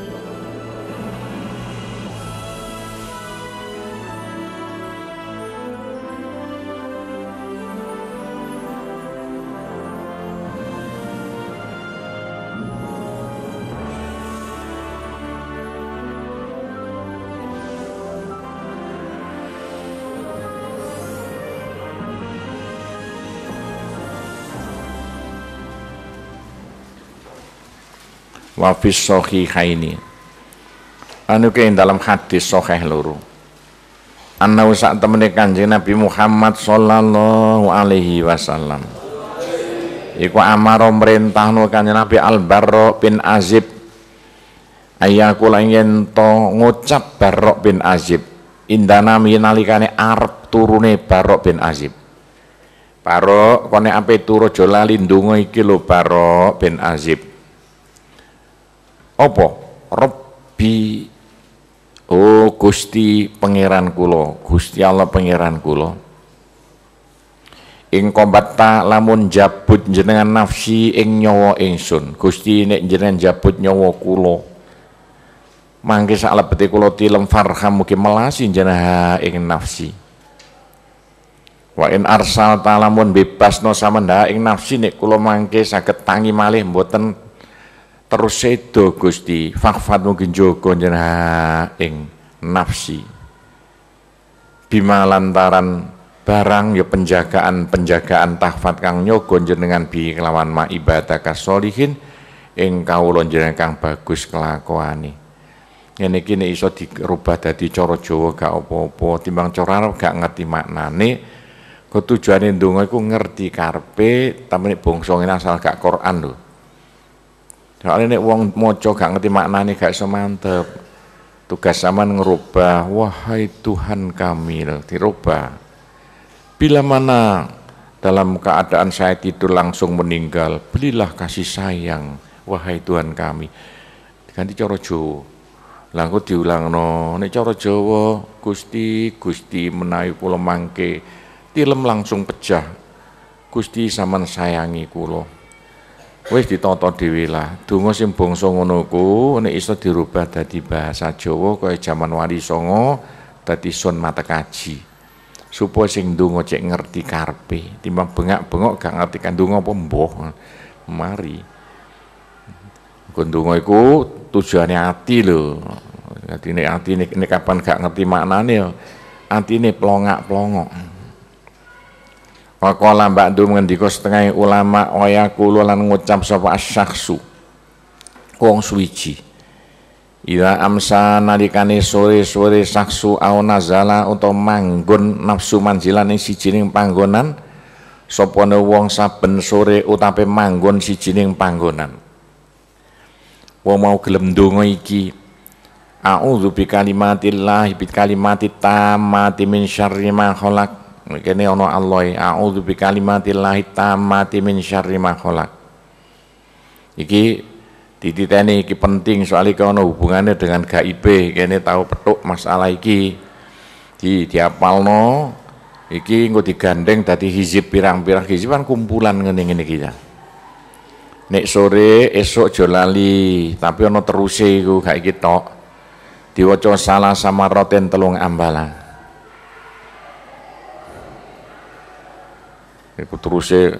Thank you. wafis sohi ini. anu kain dalam hadis sohih loro anna usak temene kanjeng Nabi Muhammad sallallahu alaihi wasallam iku amaro merintahno kanjeng Nabi al barro bin Azib ayaku langen to ngucap Barro bin Azib indana minalikane arep turune Barro bin Azib Barok, kone ape turu aja lali ndonga iki lo Barok bin Azib opo, Robi, oh Gusti pangeran Kulo, Gusti Allah pangeran Kulo, ing kombata lamun jabut jenengan nafsi ing nyawa ingsun Gusti nek jenengan jabut nyawa Kulo, mangke salebete kulo tilem farham mugi melasi jenengan ing nafsi Wa in arsal talamun bebas no samanda ing nafsi nek Kulo mangke saged tangi malih mboten terus sedo Gusti fakfat mungkin joko jenah ing nafsi bima lantaran barang ya penjagaan penjagaan tahfat kang nyogo jenengan bi kelawan ma ibadah kasolihin ing kawula jenengan kang bagus kelakuane ini, iki nek iso dirubah dadi coro Jawa gak opo opo, timbang cara Arab gak ngerti maknane ketujuane ndonga iku ngerti karpe tapi bongsong ini asal gak Quran loh Soalnya ini uang mojo gak ngerti maknane gak iso mantep. Tugas zaman ngerubah, wahai Tuhan Kamil, dirubah. Bila mana dalam keadaan saya tidur langsung meninggal, belilah kasih sayang, wahai Tuhan kami. Diganti coro Jawa. Langkut diulang no, ini coro Jawa, Gusti, Gusti menayu kula mangke tilem langsung pecah. Gusti saman sayangi kulo wis ditonton dhewe lah donga sing bangsa ngono ku nek iso dirubah dadi bahasa Jawa kaya jaman Wali Songo dadi sun mata supaya sing donga cek ngerti karpe, timbang bengak-bengok gak ngerti kan donga apa mboh mari gondonga iku tujuannya ati lho dadi nek ati ini kapan gak ngerti maknane ya atine pelongak-pelongok. Pakola mbak du mengendiko setengah ulama oya kulo lan ngucap sapa asyaksu wong suwici Ila ya amsa nalikane sore-sore saksu au nazala utawa manggon nafsu manzilan ing sijining panggonan sapa wong saben sore utape manggon sijining panggonan wong mau gelem donga iki A'udzu bi kalimatillah bi kalimatit tamati min syarri ma khalaq Kene ono Allah, a'udzu bi kalimatillahi tammati min syarri ma khalaq. Iki dititeni iki penting soalnya ana hubungannya dengan gip. kene tahu petuk masalah iki. Di diapalno iki engko digandeng dadi hizib pirang-pirang hizib kan kumpulan ngene-ngene iki ya. Nek sore esok jolali, tapi ono teruse iku gak iki tok. Diwaca salah sama roten telung ambalan. iku terusnya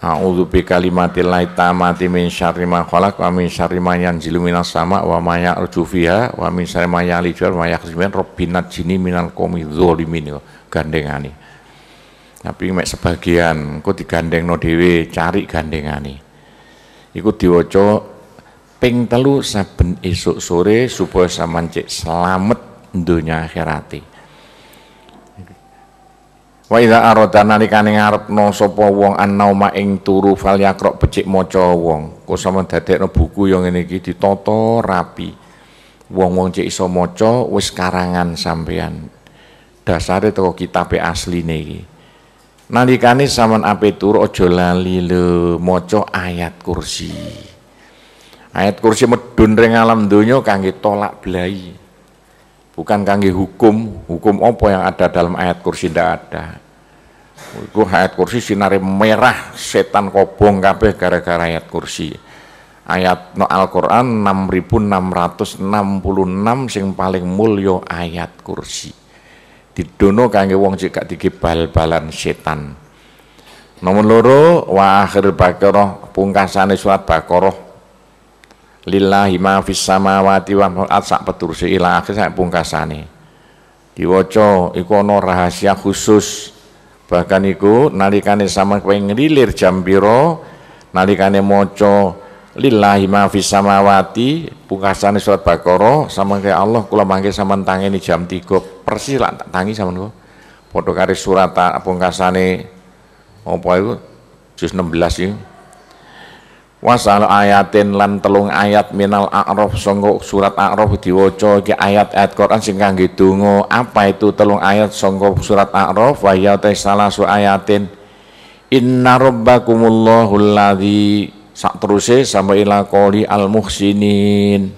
A'udzu bi kalimatillahi tamati min syarri ma khalaq wa min syarri ma yanzilu minas sama wa ma ya'ruju fiha wa min syarri ma ya'liju wa ma yakhsimin rabbinat jini minal qaumi dzalimin gandengani Tapi mek sebagian engko no dewe cari gandengani ikut diwaca ping telu saben esok sore supaya sampean cek slamet donya akhirate. Wa idza arada nalikane ngarepno sapa wong annauma ing turu fal yaqra becik maca wong. Ku sampeyan dadekno buku yang ngene iki ditata rapi. Wong-wong cek iso maca wis karangan sampeyan. Dasare teko kitabe asline iki. Nalikane sampean ape turu aja lali lho maca ayat kursi. Ayat kursi medun ring alam donya kangge tolak belahi bukan kangge hukum hukum apa yang ada dalam ayat kursi tidak ada itu ayat kursi sinar merah setan kobong kabeh gara-gara ayat kursi ayat no Al-Quran 6666 sing paling mulio ayat kursi didono kangge wong sing gak bal-balan setan nomor loro wa akhir bakaroh pungkasane surat bakaroh lillahi ma fis samawati wa fil ard sak peturse ila akhir sak pungkasane diwaca iku ana rahasia khusus bahkan iku nalikane sama kowe ngrilir jam pira nalikane maca lillahi ma fis samawati pungkasane surat Baqarah sama kaya Allah kula mangke sampean tangeni jam 3 persis lak tangi sampean kok padha karo surat pungkasane apa iku juz 16 iku wasal ayatin lan telung ayat minal a'raf sangka surat a'raf diwaca iki ayat-ayat Quran sing kangge donga apa itu telung ayat sangka surat a'raf wa salah iya salasu ayatin inna rabbakumullahu sak teruse sampai ila qoli al muhsinin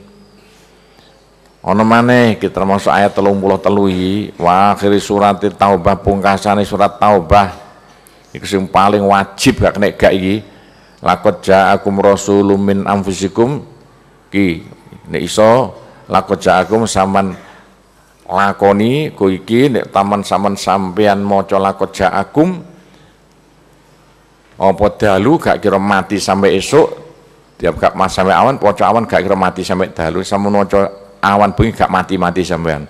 ana maneh kita termasuk ayat 33 iki wa akhir surat taubah pungkasane surat taubah iku sing paling wajib gak nek gak iki lakot ja'akum rasulun min anfusikum ki nek iso lakot ja'akum saman lakoni ku iki nek taman saman sampean maca lakot ja'akum apa dalu gak kira mati sampai esok tiap gak mas sampai awan poco awan gak kira mati sampai dalu sama noco awan pun gak mati-mati sampean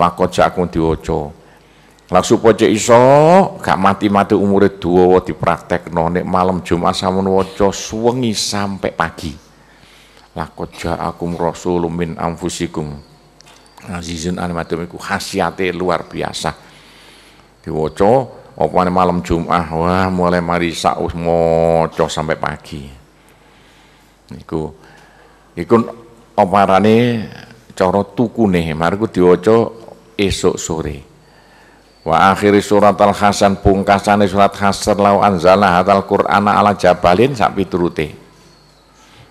lakot ja'akum diwoco Langsung pojok iso, gak mati-mati umur dua di praktek nonik malam Jumat samun woco suwengi sampai pagi. Laqad akum rasulun min amfusikum. Azizun animatum iku khasiate luar biasa. di Diwaca apa malam Jumat, wah mulai mari sak mojo sampai pagi. Iku, iku apa tuku tuku nih, mariku woco esok sore. Wa akhiri surat al-Hasan pungkasane surat Hasr lau anzala hatal Qur'ana ala jabalin turuti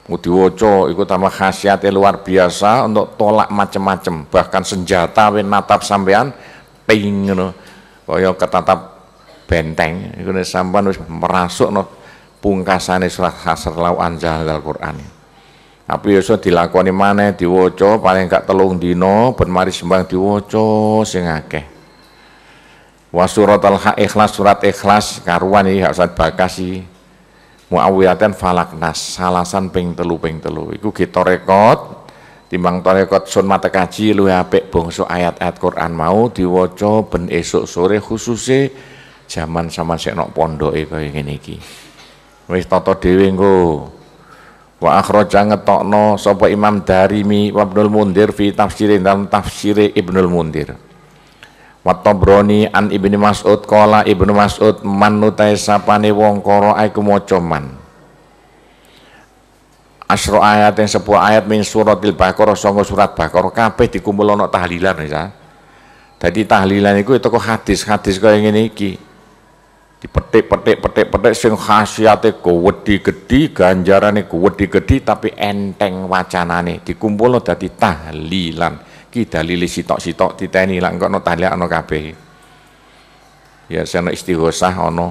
Mudi woco ikut tambah khasiatnya luar biasa untuk tolak macam-macam bahkan senjata win natap sampean ping ngono kaya ketatap benteng iku nek sampean wis no pungkasane surat Hasr lau hatal Qur'an. Tapi ya iso dilakoni mana diwaca paling gak telung dino ben mari sembang diwaca sing akeh wasurat al ikhlas surat ikhlas karuan ini hak saat bakasi muawiyatan falak nas salasan ping telu ping telu iku kita rekod timbang torekot sun mata kaji lu apik bongso ayat-ayat Quran mau diwaca ben esok sore khususnya jaman sama pondok itu yang ini ki wis toto dhewe engko wa akhraja ngetokno sapa Imam Darimi wabnul Ibnul Mundir fi tafsirin dalam tafsire Ibnul Mundir Watobroni an ibni mas'ud kola ibnu mas'ud man sapane wong koro iku maca asro ayat yang sebuah ayat min suratil bakor songo surat bakor kape dikumpul ono tahlilan ya tadi tahlilan itu itu kok hadis hadis yang ini iki dipetik petik petik petik sing khasiate kuwedi gedhi ganjarane kuwedi gedi tapi enteng wacanane dikumpul tadi tahlilan ki dalile sitok-sitok titeni lak engko no ana kabeh ya seno istighosah ana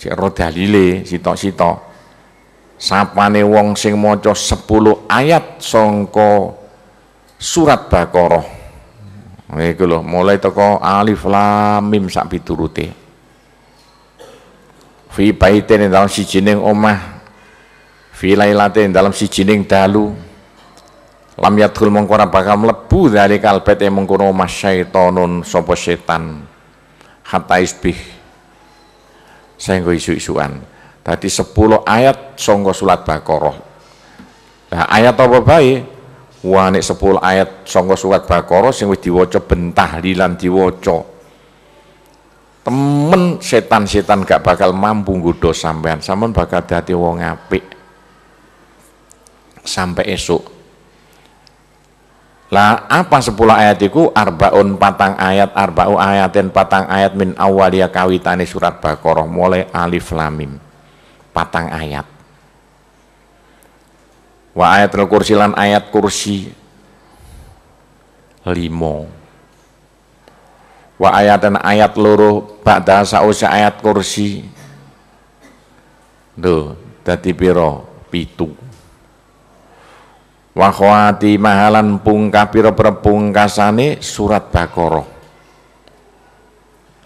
cek ro dalile sitok-sitok sapane wong sing maca 10 ayat sangka surat Baqarah nah, Iku lho mulai teko alif lam mim sak piturute fi baitin dalam sijining omah fi lailatin dalam sijining dalu lam yadkhul mongko ora bakal mlebu dzalikal bait e mengkono masyaitonun sapa setan hatta isbih sehingga isu-isuan tadi 10 ayat songko surat Baqarah nah, ayat apa baik wah nek 10 ayat songko surat Baqarah sing wis diwaca bentah lilan diwaca temen setan-setan gak bakal mampu nggodha sampean sampean bakal dadi wong apik sampai esok lah apa sepuluh ayat itu? Arbaun patang ayat, arba'u ayatin patang ayat min awaliyah kawitani surat Baqarah mulai alif lamim. Patang ayat. Wa ayatul kursi lan ayat kursi limo. Wa ayat dan ayat loro ba'da sa'usya ayat kursi. Tuh, dati piro? Pitu. Wahwati mahalan pungka piro perpungkasane surat bakoro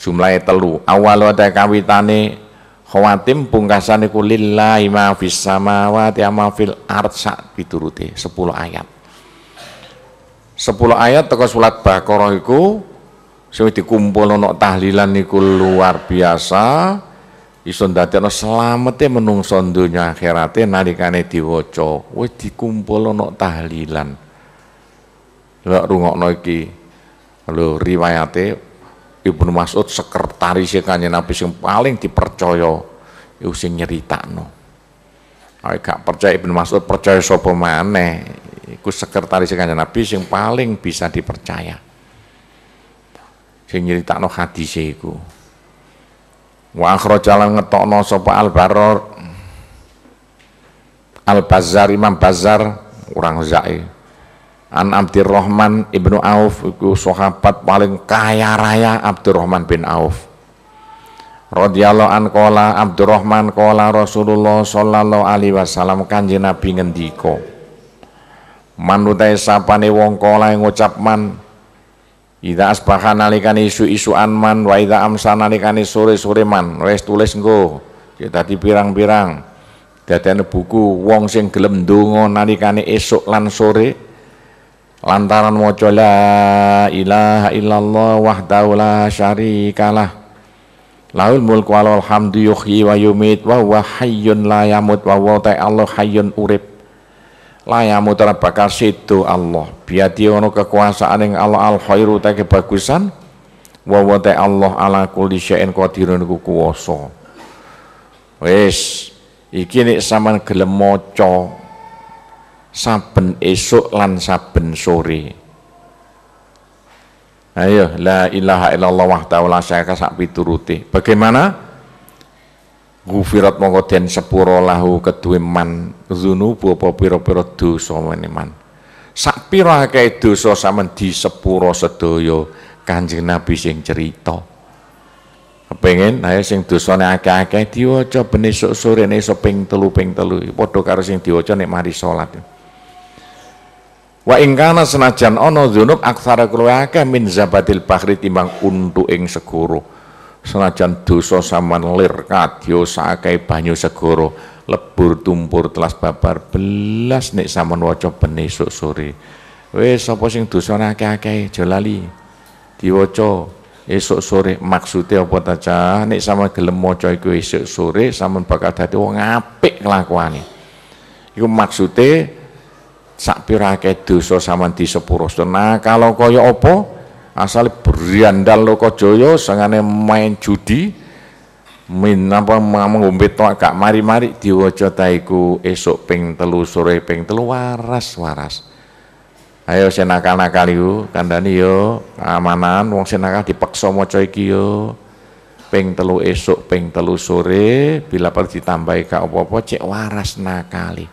jumlah telu awal ada kawitane khawatim pungkasane ku lillahi ma fis samawati ma sak piturute 10 ayat 10 ayat teko surat bakoro iku sing dikumpul ana tahlilan niku luar biasa no iso ndadekno slamete menungso donya akhirate nalikane diwaca wis no tahlilan lek rungokno iki lho riwayate Ibnu Mas'ud sekretaris e Kanjeng Nabi sing paling dipercaya iku sing no Awak gak percaya Ibnu Mas'ud percaya sapa maneh iku sekretaris e Kanjeng Nabi sing paling bisa dipercaya sing nyeritakno hadise iku wa jalan ngetokno sapa al baror al bazar Imam bazar orang Zai An Abdurrahman Ibnu Auf iku sahabat paling kaya raya Abdurrahman bin Auf radhiyallahu an qala Abdurrahman qala Rasulullah sallallahu alaihi wasallam kanjeng Nabi ngendika manutai sapane wong kala ngucap man Ida asbaha nalikan isu-isu anman wa ida amsa nalikane sore-sore man wis tulis engko ya pirang-pirang dadene buku wong sing gelem dungo nalikane esok lan sore lantaran maca la ilaha illallah wahdahu la syarikalah Laul mulku alhamdu hamdu yuhyi wa yumit wa huwa hayyun la yamut wa wa Allah hayyun urib, layamu terabakal situ Allah biati ono kekuasaan yang Allah al khairu ta kebagusan wa Allah ala kulli syai'in qadirun ku kuwasa wis iki nek sampean gelem maca saben esuk lan saben sore ayo la ilaha illallah wahdahu la syarika sak piturute bagaimana Gufirat mongko den sepuro lahu kedue man dzunubu apa pira-pira dosa meneh man. Sak pira akeh dosa sampean disepuro sedaya Kanjeng Nabi sing cerita. Kepengin ae sing dosane akeh-akeh diwaca ben esuk sore esuk ping telu ping telu padha karo sing diwaca nek mari salat. Wa ingkana senajan ono dzunub aksara kluwe akeh min zabatil bahri timbang untu ing segoro senajan dosa saman lir kadya sakai banyu segoro lebur tumpur telas babar belas nek saman waco ben sore wis sapa sing dosa akeh di aja lali diwaca sore maksude apa taca nek sama gelem maca iku esuk sore saman bakal dadi wong apik kelakuane iku maksude sak pirake dosa sampean disepuro nah kalau kaya opo Asal asale loko joyo sangane main judi min apa ngombe tok gak mari-mari diwaca taiku taiku. esuk ping telu sore peng telu waras-waras ayo sing nakal-nakal iku yo amanan wong senakal nakal dipaksa maca iki yo ping telu esok, peng telu sore bila perlu ditambahi gak apa-apa cek waras nakali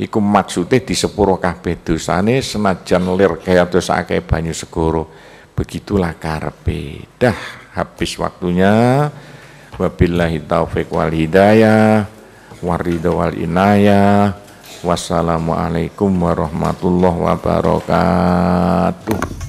iku di sepuro kabeh dosane senajan lir kaya sakai banyu segoro begitulah karpe dah habis waktunya wabillahi taufiq wal hidayah waridho wal inayah wassalamualaikum warahmatullahi wabarakatuh